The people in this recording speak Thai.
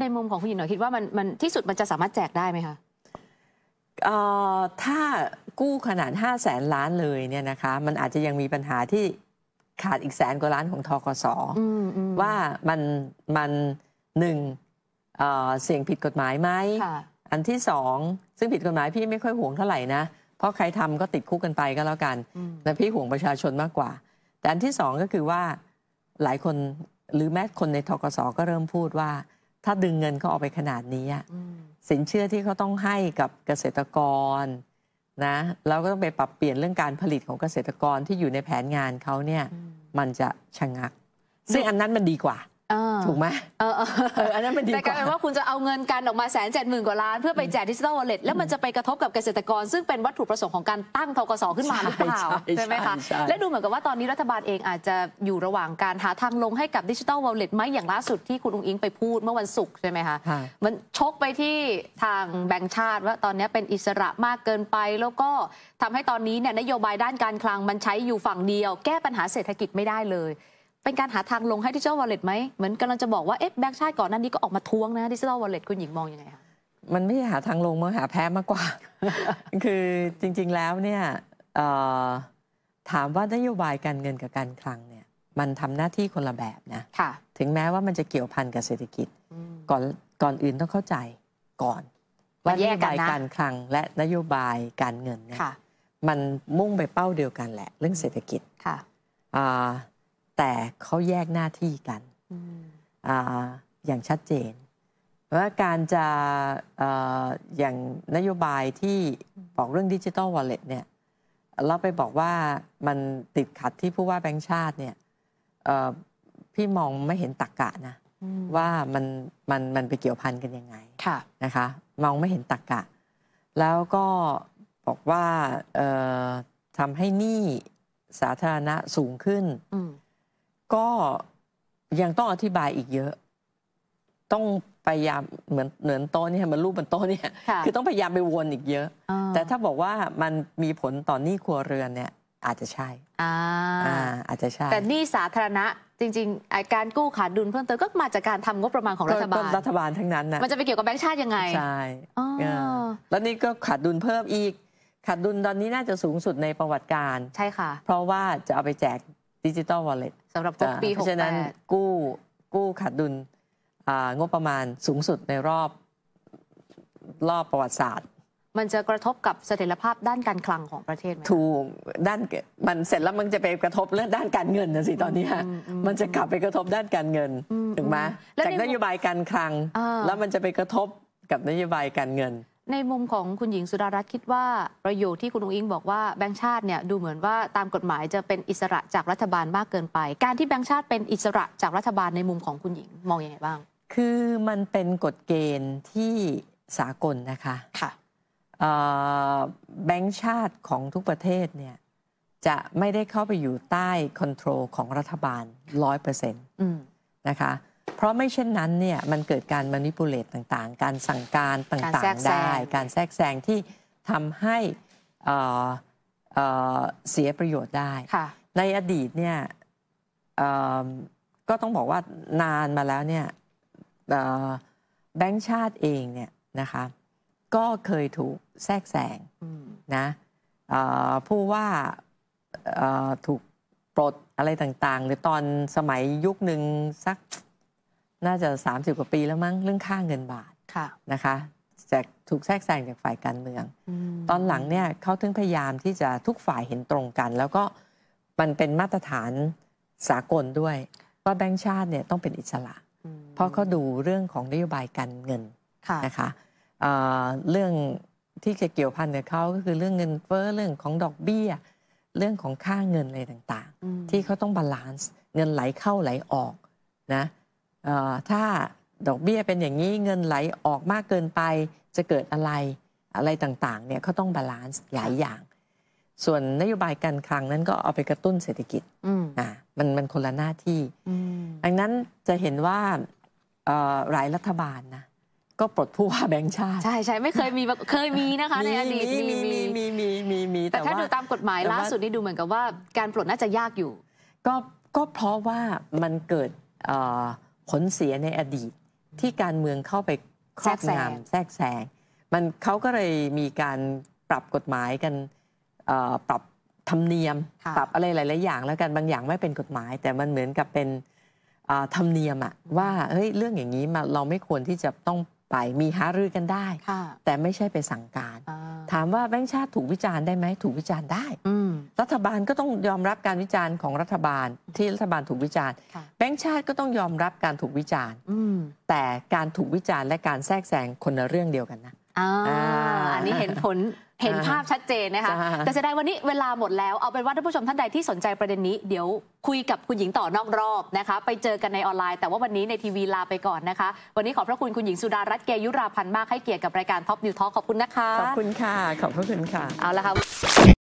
ในมุมของคุณหญิงหน่อยคิดว่ามันมันที่สุดมันจะสามารถแจกได้ไหมคะถ้ากู้ขนาด 5 0 0แสนล้านเลยเนี่ยนะคะ มันอาจจะยังมีปัญหาที่ขาดอีกแสนกว่าล้านของทกศว่ามันมันหนึ่งเสี่ยงผิดกฎหมายไหม อันที่สองซึ่งผิดกฎหมายพี่ไม่ค่อยห่วงเท่าไหร่นะ เพราะใครทำก็ติดคุกกันไปก็แล้วกันแต่พี่ห่วงประชาชนมากกว่า แต่อันที่สองก็คือว่าหลายคนหรือแม้คนในทกศก็เริ่มพูดว่าถ้าดึงเงินเขาออกไปขนาดนี้สินเชื่อที่เขาต้องให้กับเกษตรกรนะเราก็ต้องไปปรับเปลี่ยนเรื่องการผลิตของเกษตรกรที่อยู่ในแผนงานเขาเนี่ยมันจะชะงัก ซึ่งอันนั้นมันดีกว่าถูกไหมอันนั้นมันดีกว่า แต่กลายเป็นว่าคุณจะเอาเงินกันออกมาแสนเจ็ดหมื่นกว่าล้าน เพื่อไปแจกดิจิทัลวอลเล็ตแล้วมันจะไปกระทบกับเกษตรกร ซึ่งเป็นวัตถุประสงค์ของการตั้งทกศขึ้นมาหรือเปล่าใช่ไหมคะและดูเหมือนกับว่าตอนนี้รัฐบาลเองอาจจะอยู่ระหว่างการหาทางลงให้กับดิจิทัลวอลเล็ตไหมอย่างล่าสุดที่คุณอุ้งอิงไปพูดเมื่อวันศุกร์ใช่ไหมคะมันชกไปที่ทางแบงก์ชาติว่าตอนนี้เป็นอิสระมากเกินไปแล้วก็ทำให้ตอนนี้เนี่ยนโยบายด้านการคลังมันใช้อยู่ฝั่งเดียว แก้ปัญหาเศรษฐกิจไม่ได้เลยเป็นการหาทางลงให้ดิจิทัลวอลเล็ตไหมเหมือนกำลังจะบอกว่าเอ๊ะแบงค์ชาติก่อนหน้านี้ก็ออกมาท้วงนะดิจิทัลวอลเล็ตคุณหญิงมองอยังไงคะมันไม่ใช่หาทางลงมันหาแพ้มากกว่า คือจริงๆแล้วเนี่ยถามว่านโยบายการเงินกับการคลังเนี่ยมันทำหน้าที่คนละแบบนะะถึงแม้ว่ามันจะเกี่ยวพันกับเศรษฐกิจก่อนก่อนอื่นต้องเข้าใจก่อน ว่านโยบายการคลังและนโยบายการเงินเนี่ยมันมุ่งไปเป้าเดียวกันแหละ เรื่องเศรษฐกิจค่ะแต่เขาแยกหน้าที่กันออย่างชัดเจนว่าการจะออย่างนโยบายที่บอกเรื่องดิจิทัลวอลเล็ตเนี่ย เราไปบอกว่ามันติดขัดที่ผู้ว่าแบงค์ชาติเนี่ยพี่มองไม่เห็นตักกะนะว่ามันมันมันไปเกี่ยวพันกันยังไงะนะคะมองไม่เห็นตักกะ แล้วก็บอกว่าทำให้หนี้สาธารณะสูงขึ้นก็ยังต้องอธิบายอีกเยอะ ต้องพยายามเหมือนเหมือนโตเนี่ยมันรูปมันโตเนี่ย คือต้องพยายามไปวนอีกเยอะแต่ถ้าบอกว่ามันมีผลต่อหนี้ครัวเรือนเนี่ยอาจจะใช่อ่าอาจจะใช่ แต่หนี้สาธารณะจริงๆการกู้ขาดดุลเพิ่มเติมก็มาจากการทำงบประมาณของรัฐบาลรัฐบาลทั้งนั้นนะมันจะไปเกี่ยวกับแบงค์ชาติยังไง ใช่แล้วนี่ก็ขาดดุลเพิ่มอีกขาดดุลตอนนี้น่าจะสูงสุดในประวัติการใช่ค่ะ เพราะว่าจะเอาไปแจกดิจิตอลวอลเล็ตสำหรับปี เพราะฉะนั้นกู้ กู้ขาดดุลงบประมาณสูงสุดในรอบรอบประวัติศาสตร์ มันจะกระทบกับเสถียรภาพด้านการคลังของประเทศไหมถูกด้านมันเสร็จแล้วมันจะไปกระทบเรื่องด้านการเงินนะสิตอนนี้มันจะกลับไปกระทบด้านการเงินถูกไหมจากนโยบายการคลัง แล้วมันจะไปกระทบกับนโยบายการเงินในมุมของคุณหญิงสุดารัตน์คิดว่าประโยชน์ที่คุณองค์อิงบอกว่าแบงค์ชาติเนี่ยดูเหมือนว่าตามกฎหมายจะเป็นอิสระจากรัฐบาลมากเกินไป การที่แบงค์ชาติเป็นอิสระจากรัฐบาลในมุมของคุณหญิงมองอยังไงบ้างคือมันเป็นกฎเกณฑ์ที่สากลนะคะค่ะแบงค์ชาติของทุกประเทศเนี่ยจะไม่ได้เข้าไปอยู่ใต้คอนโทรลของรัฐบาลร้อยเปอร์เซ็นต์นะคะราะไม่เช่นนั้นเนี่ย มันเกิดการมานิปูเลตต่างๆ การสั่งการ ต่าง ๆ ได้การแทรกแซงที่ทำให้เสียประโยชน์ได้ ในอดีตเนี่ยก็ต้องบอกว่านานมาแล้วเนี่ยแบงค์ชาติเองเนี่ยนะคะก็เคยถูกแทรกแซงนะผู้ว่าถูกปลดอะไรต่างๆ หรือตอนสมัยยุคหนึ่งสักน่าจะ30กว่าปีแล้วมั้งเรื่องค่าเงินบาทะนะคะจากถูกแทรกแซงจากฝ่ายการเมืองตอนหลังเนี่ยเขาถึงพยายามที่จะทุกฝ่ายเห็นตรงกัน แล้วก็มันเป็นมาตรฐานสากลด้วยว่าแบงค์ชาติเนี่ยต้องเป็นอิสระ เพราะเขาดูเรื่องของนโยบายการเงินนะคะเเรื่องที่จะเกี่ยวพันกับเขาก็คือเรื่องเงินเฟ้อเรื่องของดอกเบี้ยเรื่องของค่าเงินอะไรต่างๆที่เขาต้องบาลานซ์เงินไหลเข้าไหลออกนะถ้าดอกเบี้ยเป็นอย่างนี้เงินไหลออกมากเกินไป จะเกิดอะไรอะไรต่างๆเนี่ยเขาต้องบาลานซ์หลายอย่าง ส่วนนโยบายการคลังนั้นก็เอาไปกระตุ้นเศรษฐกิจอ่ามันมันคนละหน้าที่ดังนั้นจะเห็นว่าหลายรัฐบาลนะก็ปลดผู้ว่าแบงค์ชาติ ใช่ใช่ไม่เคยมีเคยมีนะคะในอดีตมีมีมีมีมีมีแต่ถ้าดูตามกฎหมายล่าสุดนี่ดูเหมือนกับว่าการปลดน่าจะยากอยู่ ก็ก็เพราะว่ามันเกิดผลเสียในอดีตที่การเมืองเข้าไปครอบงำแทรกแซงมันเขาก็เลยมีการปรับกฎหมายกันปรับธรรมเนียม ปรับอะไรหลายๆอย่างแล้วกันบางอย่างไม่เป็นกฎหมายแต่มันเหมือนกับเป็นธรรมเนียมอะว่าเฮ้ยเรื่องอย่างนี้มาเราไม่ควรที่จะต้องไปมีหารือกันได้แต่ไม่ใช่ไปสั่งการ ถามว่าแบงค์ชาติถูกวิจารณ์ได้ไหมถูกวิจารณ์ได้รัฐบาลก็ต้องยอมรับการวิจารณ์ของรัฐบาล ที่รัฐบาลถูกวิจารณ์แบงค์ชาติก็ต้องยอมรับการถูกวิจารณ์แต่การถูกวิจารณ์และการแทรกแซงคนละเรื่องเดียวกันนะอันนี้เห็นผลเห็นภาพชัดเจนนะคะ แต่จะได้วันนี้เวลาหมดแล้ว เอาเป็นว่าท่านผู้ชมท่านใดที่สนใจประเด็นนี้เดี๋ยวคุยกับคุณหญิงต่อนอกรอบนะคะ ไปเจอกันในออนไลน์ แต่ว่าวันนี้ในทีวีลาไปก่อนนะคะ วันนี้ขอบพระคุณคุณหญิงสุดารัตน์เกยุราพันธ์มากให้เกียรติกับรายการท็อปนิวทอขอบคุณนะคะ ขอบคุณค่ะ ขอบพระคุณค่ะ เอาละค่ะ